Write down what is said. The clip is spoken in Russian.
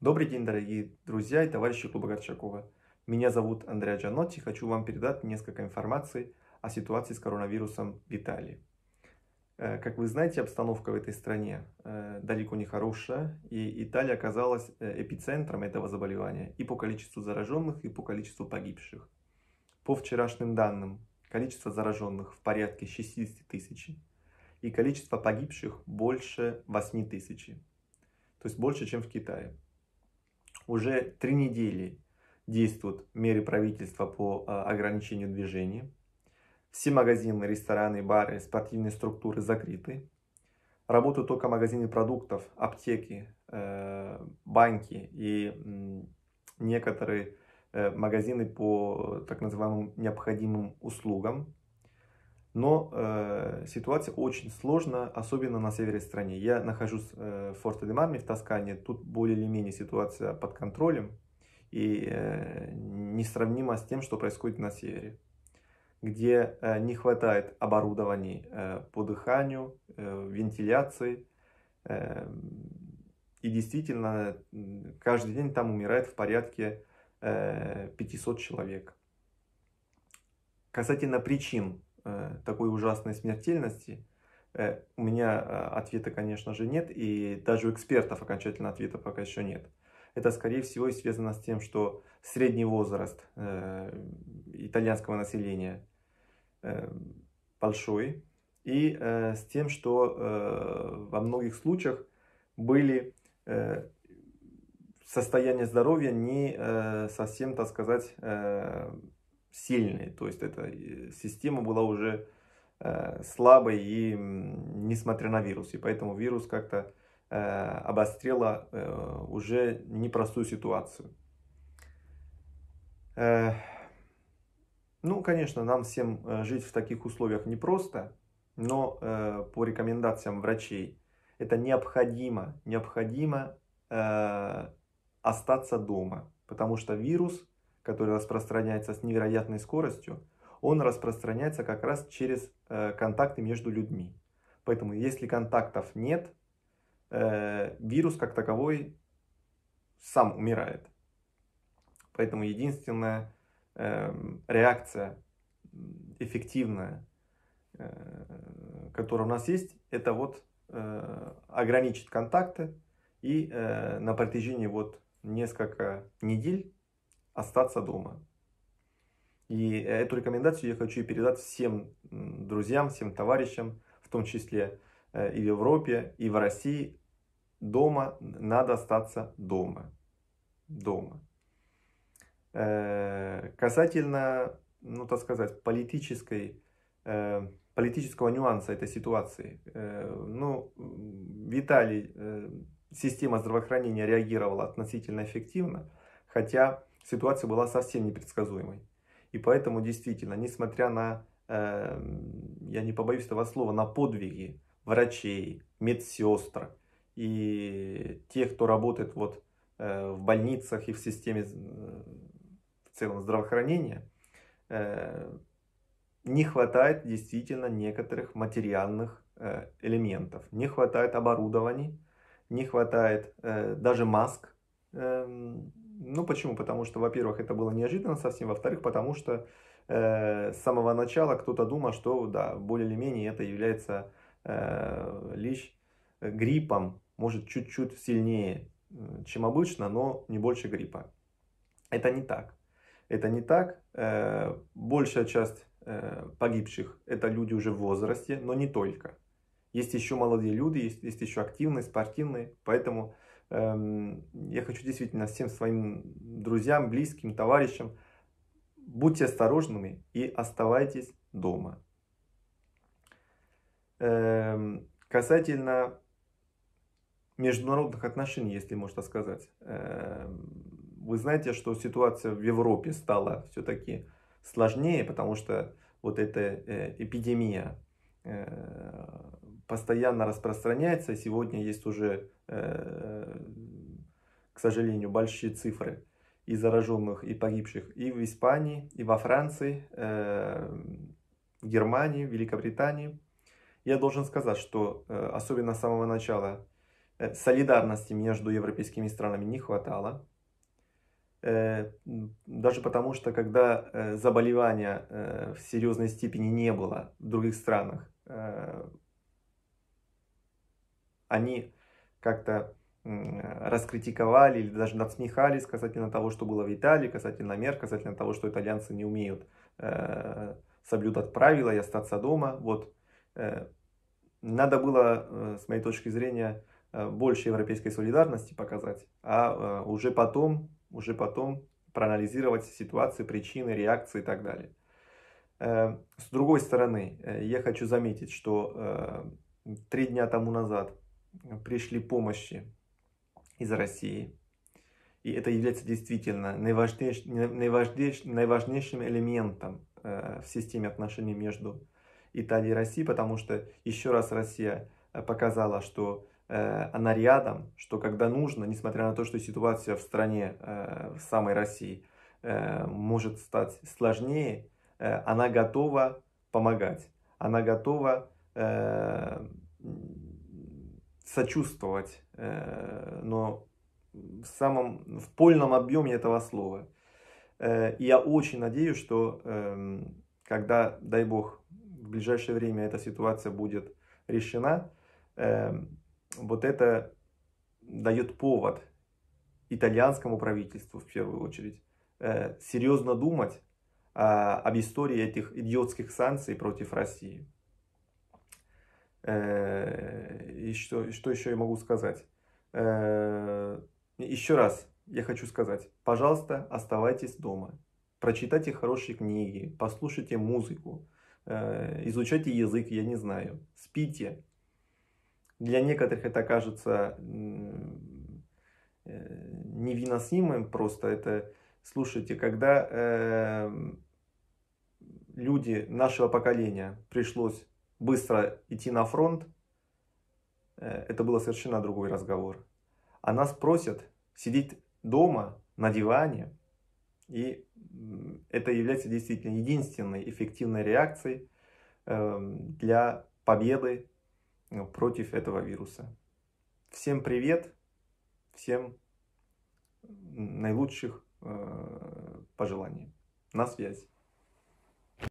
Добрый день, дорогие друзья и товарищи клуба Горчакова. Меня зовут Андрей Джанотти, Хочу вам передать несколько информации о ситуации с коронавирусом в Италии. Э, как вы знаете, обстановка в этой стране э, далеко не хорошая, и Италия оказалась э, эпицентром этого заболевания и по количеству зараженных, и по количеству погибших. По вчерашним данным, количество зараженных в порядке 60 тысяч, и количество погибших больше 8 тысяч, то есть больше, чем в Китае уже три недели действуют меры правительства по а, ограничению движения. Все магазины, рестораны, бары, спортивные структуры закрыты. Работают только магазины продуктов, аптеки, э, банки и некоторые э, магазины по э, так называемым необходимым услугам. Но э, ситуация очень сложная, особенно на севере страны. Я нахожусь э, в форте де в Тоскане, тут более или менее ситуация под контролем и э, несравнима с тем, что происходит на севере, где э, не хватает оборудований э, по дыханию, э, вентиляции. Э, и действительно, каждый день там умирает в порядке э, 500 человек. Касательно причин Э, такой ужасной смертельности, э, у меня э, ответа, конечно же, нет, и даже у экспертов окончательно ответа пока еще нет. Это, скорее всего, связано с тем, что средний возраст итальянского населения большой, и с тем, что во многих случаях были состояние здоровья не совсем, так сказать, сильной, То есть эта э, система была уже э, слабой, и несмотря на вирус. И поэтому вирус как-то э, обострила э, уже непростую ситуацию. ну, конечно, нам всем жить в таких условиях непросто, но по рекомендациям врачей это необходимо, необходимо остаться дома, потому что вирус – который распространяется с невероятной скоростью, он распространяется как раз через э, контакты между людьми. Поэтому если контактов нет, э, вирус как таковой сам умирает. Поэтому единственная э, реакция эффективная, э, которая у нас есть, это вот э, ограничить контакты и э, на протяжении вот несколько недель остаться дома. И эту рекомендацию я хочу передать всем друзьям, всем товарищам, в том числе э, и в Европе, и в России. Дома надо остаться дома. Дома. Э, касательно, ну так сказать, политической, э, политического нюанса этой ситуации. Ну, Виталий Италии система здравоохранения реагировала относительно эффективно, хотя ситуация была совсем непредсказуемой. И поэтому действительно, несмотря на, э, я не побоюсь этого слова, на подвиги врачей, медсестр и тех, кто работает вот э, в больницах и в системе э, в целом здравоохранения, э, не хватает действительно некоторых материальных э, элементов, не хватает оборудований, не хватает э, даже маск, эм, ну почему? Потому что, во-первых, это было неожиданно совсем, во-вторых, потому что э, с самого начала кто-то думал, что да, более или менее это является э, лишь э, гриппом, может чуть-чуть сильнее, э, чем обычно, но не больше гриппа. Это не так. Это не так. Э, большая часть э, погибших это люди уже в возрасте, но не только. Есть еще молодые люди, есть, есть еще активные, спортивные, поэтому Эм, я хочу действительно всем своим друзьям, близким, товарищам, будьте осторожными и оставайтесь дома. Эм, касательно международных отношений, если можно сказать. Эм, вы знаете, что ситуация в Европе стала все-таки сложнее, потому что вот эта э, эпидемия э, постоянно распространяется. Сегодня есть уже, э, к сожалению, большие цифры и зараженных, и погибших и в Испании, и во Франции, э, в Германии, в Великобритании. Я должен сказать, что э, особенно с самого начала солидарности между европейскими странами не хватало. Даже потому, что когда заболевания в серьезной степени не было в других странах, они как-то раскритиковали или даже надсмехались касательно того, что было в Италии, касательно мер, касательно того, что итальянцы не умеют э, соблюдать правила и остаться дома. Вот. Э, надо было, э, с моей точки зрения, э, больше европейской солидарности показать, а уже потом, уже потом проанализировать ситуацию, причины, реакции и так далее. С другой стороны, я хочу заметить, что три дня тому назад пришли помощи из России. И это является действительно наиважнейшим, наиважнейшим, наиважнейшим элементом э, в системе отношений между Италией и Россией, потому что еще раз Россия э, показала, что э, она рядом, что когда нужно, несмотря на то, что ситуация в стране, в самой России, может стать сложнее, она готова помогать, она готова сочувствовать, э, но в самом, в полном объеме этого слова. Э, и я очень надеюсь, что эм, когда, дай бог, в ближайшее время эта ситуация будет решена, эм, вот это дает повод итальянскому правительству, в первую очередь, э, серьезно думать а, об истории этих идиотских санкций против России и что, и что еще я могу сказать? Э, еще раз я хочу сказать, пожалуйста, оставайтесь дома, прочитайте хорошие книги, послушайте музыку, э, изучайте язык, я не знаю, спите. Для некоторых это кажется э, невыносимым просто это слушайте когда люди нашего поколения пришлось быстро идти на фронт Э, это было совершенно другой разговор. А нас просят сидеть дома на диване, и это является действительно единственной эффективной реакцией эм, для победы э, против этого вируса. Всем привет, всем наилучших э, пожеланий. На связь.